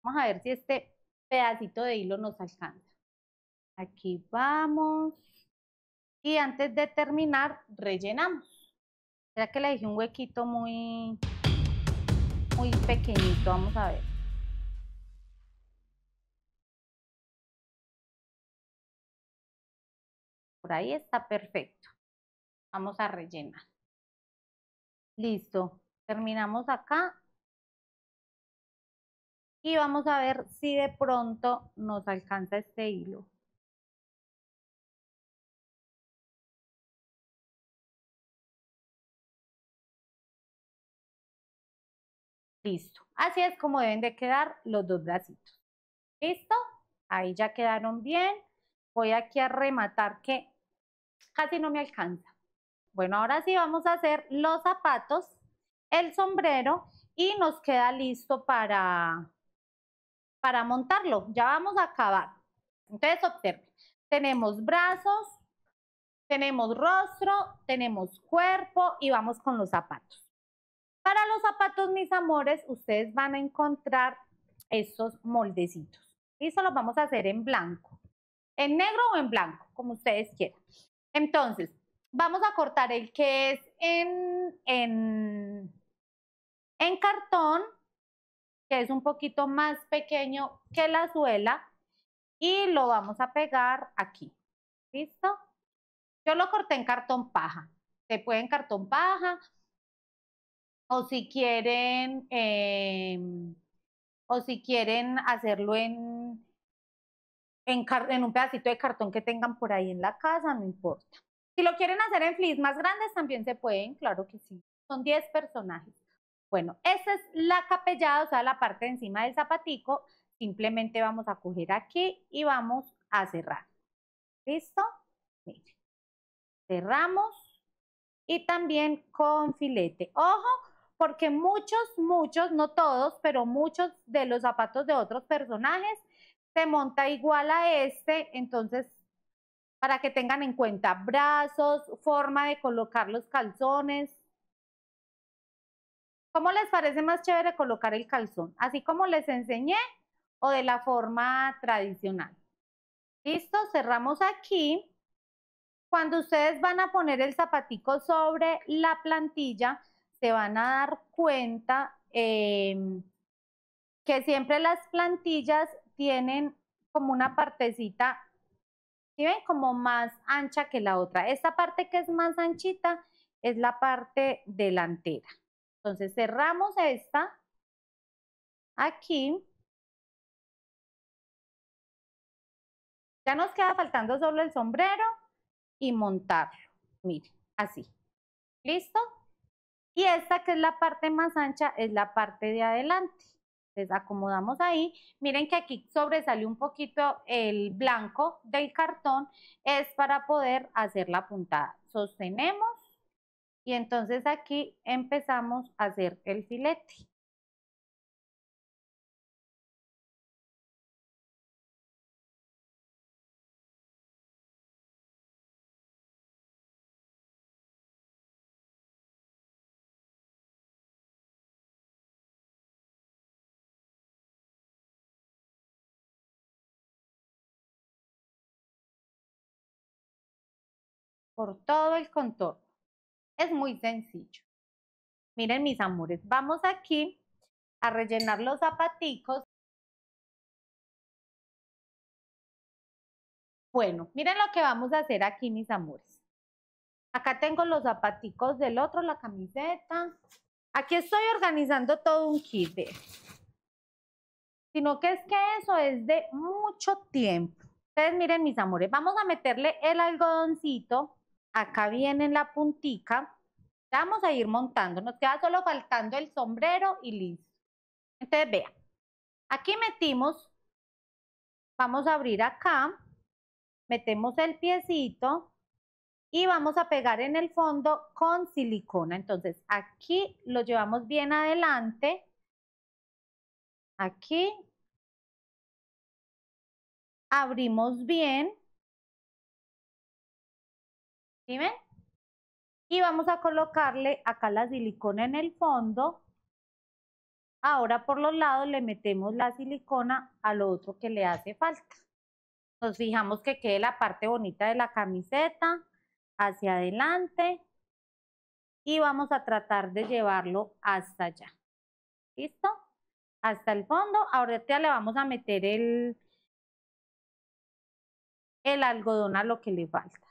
Vamos a ver si este pedacito de hilo nos alcanza. Aquí vamos. Y antes de terminar, rellenamos. Ya que le dije un huequito muy, muy pequeñito. Vamos a ver. ahí está perfecto. Vamos a rellenar. Listo, terminamos acá. Y vamos a ver si de pronto nos alcanza este hilo. Listo. Así es como deben de quedar los dos bracitos. ¿Listo? Ahí ya quedaron bien. Voy aquí a rematar que casi no me alcanza. Bueno, ahora sí vamos a hacer los zapatos, el sombrero y nos queda listo para, para montarlo. Ya vamos a acabar. Entonces, observen, tenemos brazos, tenemos rostro, tenemos cuerpo y vamos con los zapatos. Para los zapatos, mis amores, ustedes van a encontrar estos moldecitos. eso los vamos a hacer en blanco, en negro o en blanco, como ustedes quieran. Entonces, vamos a cortar el que es en, en, cartón, que es un poquito más pequeño que la suela, y lo vamos a pegar aquí. ¿Listo? Yo lo corté en cartón paja. Se puede en cartón paja, o si quieren, em, o si quieren hacerlo en en, un pedacito de cartón que tengan por ahí en la casa, no importa. Si lo quieren hacer en flis más grandes, también se pueden, claro que sí. Son 10 personajes. Bueno, esta es la capellada, o sea, la parte de encima del zapatico. Simplemente vamos a coger aquí y vamos a cerrar. ¿Listo? Miren. Cerramos. Y también con filete. Ojo, porque muchos, muchos, no todos, pero muchos de los zapatos de otros personajes se monta igual a este, entonces para que tengan en cuenta brazos, forma de colocar los calzones. ¿Cómo les parece más chévere colocar el calzón? ¿Así como les enseñé o de la forma tradicional? Listo, cerramos aquí. Cuando ustedes van a poner el zapatico sobre la plantilla, se van a dar cuenta em, que siempre las plantillas tienen como una partecita, ¿sí ven? Como más ancha que la otra. Esta parte que es más anchita es la parte delantera. Entonces cerramos esta aquí. Ya nos queda faltando solo el sombrero y montarlo. Miren, así. ¿Listo? Y esta que es la parte más ancha es la parte de adelante acomodamos ahí. Miren que aquí sobresale un poquito el blanco del cartón, es para poder hacer la puntada. Sostenemos y entonces aquí empezamos a hacer el filete. por todo el contorno. Es muy sencillo. Miren mis amores, vamos aquí a rellenar los zapaticos. Bueno, miren lo que vamos a hacer aquí mis amores. Acá tengo los zapaticos del otro, la camiseta. Aquí estoy organizando todo un kit, de, sino que es que eso es de mucho tiempo. Ustedes miren mis amores, vamos a meterle el algodoncito acá viene la puntica, vamos a ir montando, nos queda solo faltando el sombrero y listo. Entonces vean, aquí metimos, vamos a abrir acá, metemos el piecito y vamos a pegar en el fondo con silicona. Entonces aquí lo llevamos bien adelante, aquí, abrimos bien, y vamos a colocarle acá la silicona en el fondo. Ahora por los lados le metemos la silicona a lo otro que le hace falta. Nos fijamos que quede la parte bonita de la camiseta hacia adelante y vamos a tratar de llevarlo hasta allá. ¿Listo? Hasta el fondo. ahorita le vamos a meter el, el algodón a lo que le falta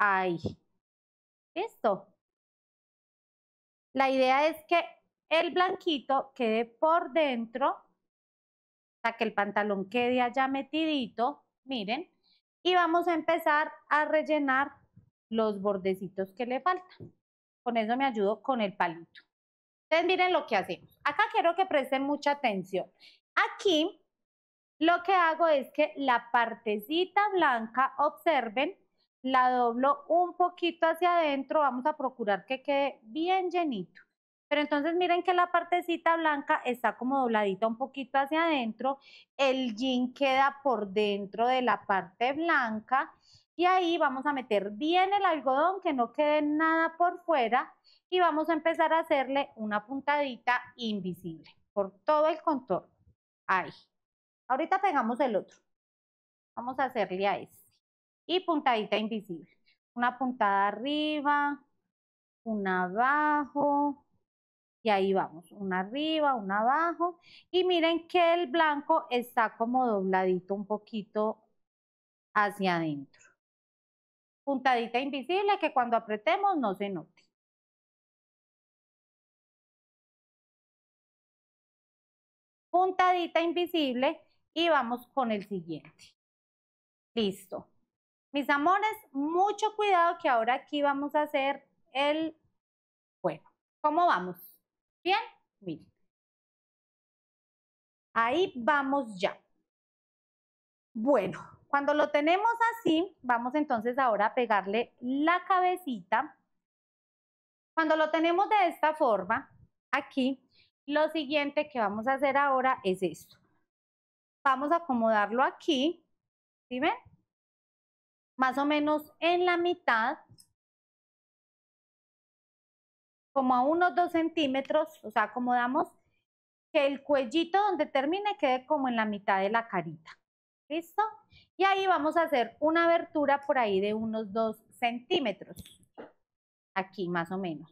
ahí. ¿Listo? La idea es que el blanquito quede por dentro, hasta que el pantalón quede allá metidito, miren, y vamos a empezar a rellenar los bordecitos que le faltan. Con eso me ayudo con el palito. Entonces miren lo que hacemos. Acá quiero que presten mucha atención. Aquí lo que hago es que la partecita blanca, observen, la doblo un poquito hacia adentro, vamos a procurar que quede bien llenito. Pero entonces miren que la partecita blanca está como dobladita un poquito hacia adentro, el jean queda por dentro de la parte blanca y ahí vamos a meter bien el algodón que no quede nada por fuera y vamos a empezar a hacerle una puntadita invisible por todo el contorno. Ahí. Ahorita pegamos el otro. Vamos a hacerle a ese y puntadita invisible. Una puntada arriba, una abajo, y ahí vamos, una arriba, una abajo. Y miren que el blanco está como dobladito un poquito hacia adentro. Puntadita invisible que cuando apretemos no se note. Puntadita invisible y vamos con el siguiente. Listo. Mis amores, mucho cuidado que ahora aquí vamos a hacer el bueno. ¿Cómo vamos? ¿Bien? Miren. Ahí vamos ya. Bueno, cuando lo tenemos así, vamos entonces ahora a pegarle la cabecita. Cuando lo tenemos de esta forma, aquí, lo siguiente que vamos a hacer ahora es esto. Vamos a acomodarlo aquí, ¿sí ven? más o menos en la mitad, como a unos dos centímetros, o sea, acomodamos que el cuellito donde termine quede como en la mitad de la carita. ¿Listo? Y ahí vamos a hacer una abertura por ahí de unos dos centímetros. Aquí más o menos.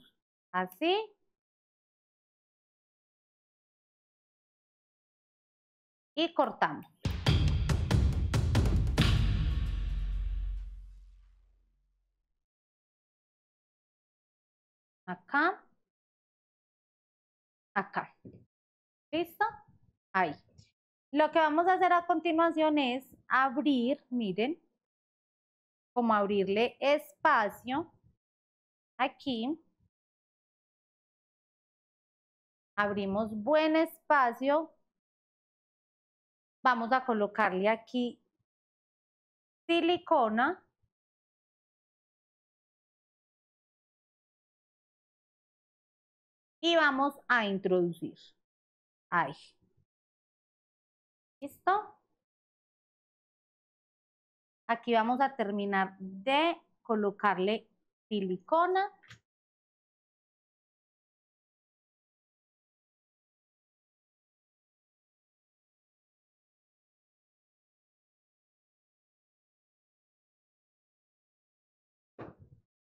Así. Y cortamos. acá, acá. ¿Listo? Ahí. Lo que vamos a hacer a continuación es abrir, miren, como abrirle espacio aquí. Abrimos buen espacio. Vamos a colocarle aquí silicona y vamos a introducir ahí. ¿Listo? Aquí vamos a terminar de colocarle silicona.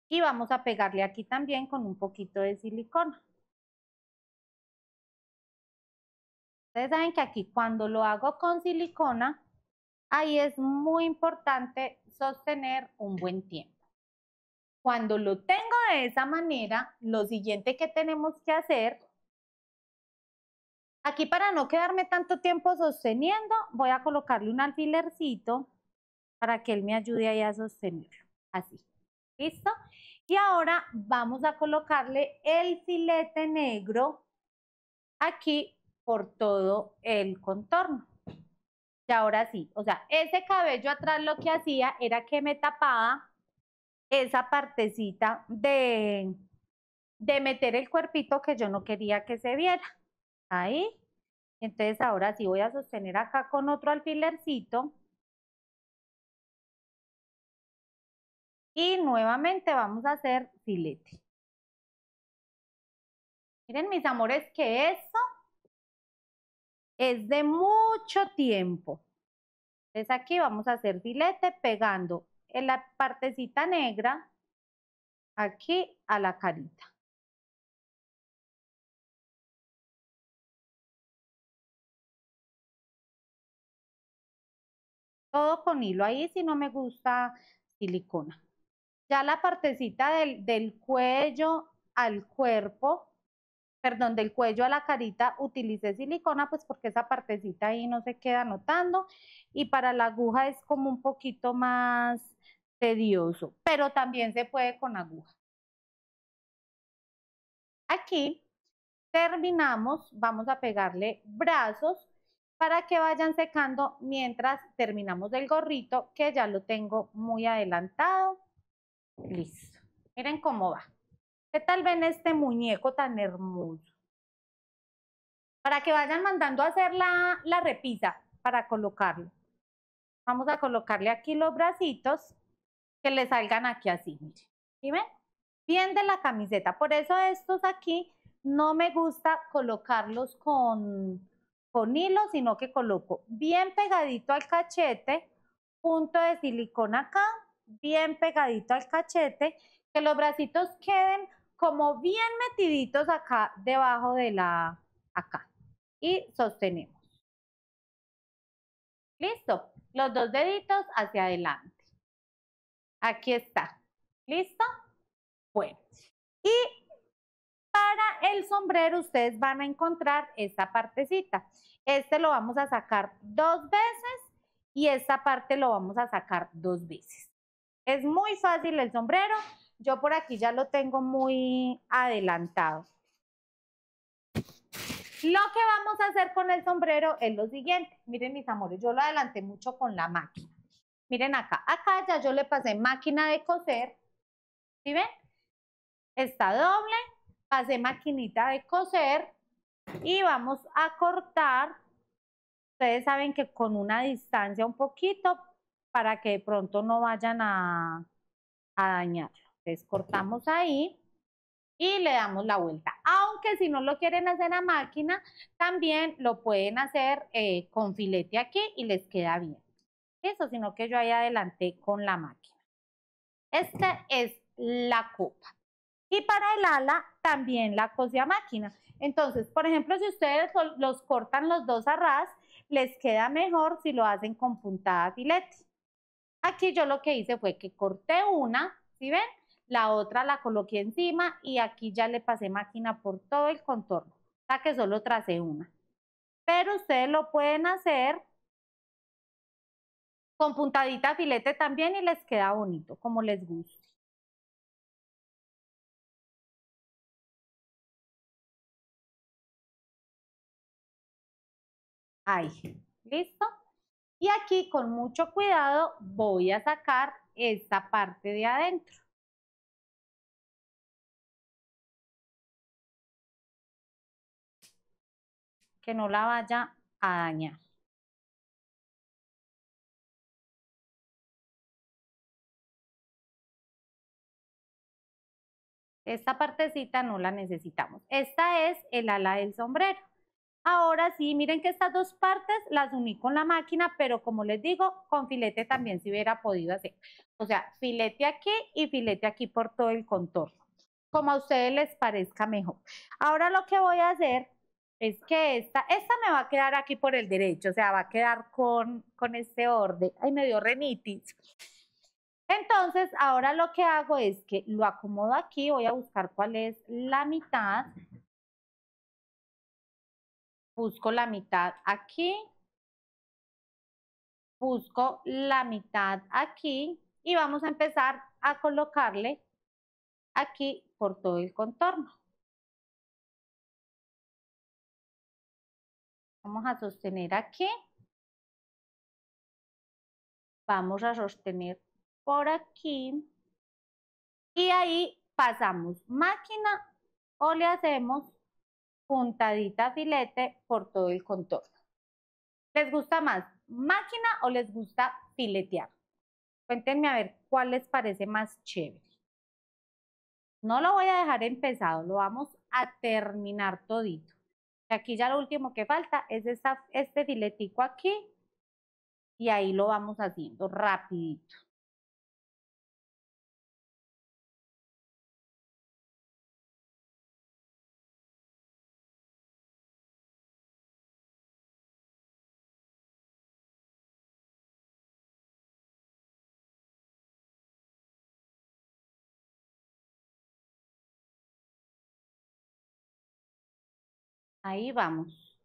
Y vamos a pegarle aquí también con un poquito de silicona. Ustedes saben que aquí cuando lo hago con silicona, ahí es muy importante sostener un buen tiempo. Cuando lo tengo de esa manera, lo siguiente que tenemos que hacer, aquí para no quedarme tanto tiempo sosteniendo, voy a colocarle un alfilercito para que él me ayude ahí a sostenerlo. Así. ¿Listo? Y ahora vamos a colocarle el filete negro aquí por todo el contorno. Y ahora sí, o sea, ese cabello atrás lo que hacía era que me tapaba esa partecita de, de meter el cuerpito que yo no quería que se viera. Ahí. Entonces ahora sí voy a sostener acá con otro alfilercito. Y nuevamente vamos a hacer filete. Miren mis amores que eso es de mucho tiempo. Entonces aquí vamos a hacer filete pegando en la partecita negra aquí a la carita. Todo con hilo ahí si no me gusta silicona. Ya la partecita del, del cuello al cuerpo perdón, del cuello a la carita utilicé silicona, pues porque esa partecita ahí no se queda notando y para la aguja es como un poquito más tedioso, pero también se puede con aguja. Aquí terminamos, vamos a pegarle brazos para que vayan secando mientras terminamos el gorrito que ya lo tengo muy adelantado. Listo. Miren cómo va. ¿Qué tal ven este muñeco tan hermoso? Para que vayan mandando a hacer la, la repisa para colocarlo. Vamos a colocarle aquí los bracitos que le salgan aquí así, miren. ¿Sí ven? Bien de la camiseta. Por eso estos aquí no me gusta colocarlos con, con hilo, sino que coloco bien pegadito al cachete, punto de silicona acá, bien pegadito al cachete, que los bracitos queden como bien metiditos acá debajo de la, acá. Y sostenemos. Listo. Los dos deditos hacia adelante. Aquí está. ¿Listo? Bueno. Y para el sombrero ustedes van a encontrar esta partecita. Este lo vamos a sacar dos veces y esta parte lo vamos a sacar dos veces. Es muy fácil el sombrero. Yo por aquí ya lo tengo muy adelantado. Lo que vamos a hacer con el sombrero es lo siguiente. Miren, mis amores, yo lo adelanté mucho con la máquina. Miren acá, acá ya yo le pasé máquina de coser. ¿Sí ven? Está doble, pasé maquinita de coser y vamos a cortar. Ustedes saben que con una distancia un poquito para que de pronto no vayan a, a dañar. Entonces cortamos ahí y le damos la vuelta. Aunque si no lo quieren hacer a máquina, también lo pueden hacer eh, con filete aquí y les queda bien. Eso, sino que yo ahí adelanté con la máquina. Esta es la copa. Y para el ala también la cosí a máquina. Entonces, por ejemplo, si ustedes los cortan los dos a ras, les queda mejor si lo hacen con puntada filete. Aquí yo lo que hice fue que corté una, ¿sí ven? la otra la coloqué encima y aquí ya le pasé máquina por todo el contorno, ya que solo tracé una. Pero ustedes lo pueden hacer con puntadita filete también y les queda bonito, como les guste. Ahí, ¿listo? Y aquí con mucho cuidado voy a sacar esta parte de adentro. no la vaya a dañar. Esta partecita no la necesitamos. Esta es el ala del sombrero. Ahora sí, miren que estas dos partes las uní con la máquina, pero como les digo, con filete también se hubiera podido hacer. O sea, filete aquí y filete aquí por todo el contorno, como a ustedes les parezca mejor. Ahora lo que voy a hacer es que esta, esta me va a quedar aquí por el derecho, o sea, va a quedar con, este orden. Ay, me dio renitis. Entonces, ahora lo que hago es que lo acomodo aquí, voy a buscar cuál es la mitad. Busco la mitad aquí. Busco la mitad aquí. Y vamos a empezar a colocarle aquí por todo el contorno. Vamos a sostener aquí. Vamos a sostener por aquí. Y ahí pasamos máquina o le hacemos puntadita filete por todo el contorno. ¿Les gusta más máquina o les gusta filetear? Cuéntenme a ver cuál les parece más chévere. No lo voy a dejar empezado, lo vamos a terminar todito. Aquí ya lo último que falta es este filetico aquí y ahí lo vamos haciendo rapidito. Ahí vamos.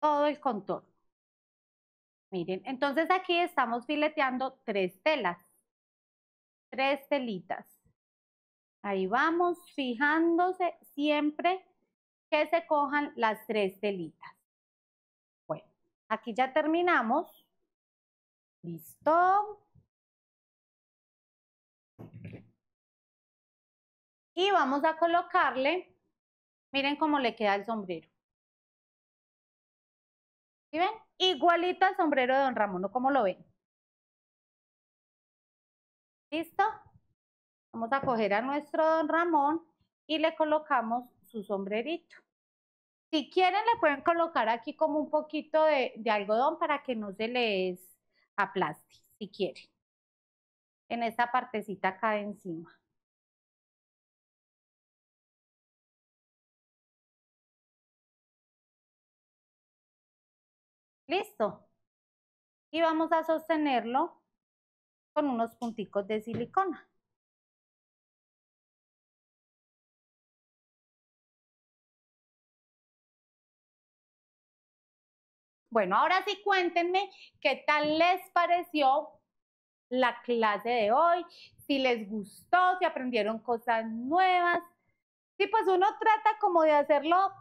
Todo el contorno. Miren, entonces aquí estamos fileteando tres telas. Tres telitas. Ahí vamos, fijándose siempre que se cojan las tres telitas. Bueno, aquí ya terminamos. Listo. Y vamos a colocarle, miren cómo le queda el sombrero. ¿Sí ven? Igualito al sombrero de don Ramón, ¿no? ¿cómo lo ven? ¿Listo? Vamos a coger a nuestro don Ramón y le colocamos su sombrerito. Si quieren le pueden colocar aquí como un poquito de, de algodón para que no se les aplaste, si quieren. En esta partecita acá de encima. Listo. Y vamos a sostenerlo con unos punticos de silicona. Bueno, ahora sí cuéntenme qué tal les pareció la clase de hoy, si les gustó, si aprendieron cosas nuevas. Sí, pues uno trata como de hacerlo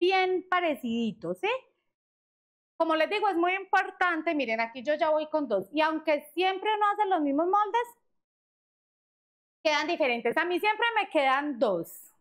bien parecidito, ¿sí? Como les digo, es muy importante, miren, aquí yo ya voy con dos. Y aunque siempre uno hace los mismos moldes, quedan diferentes. A mí siempre me quedan dos.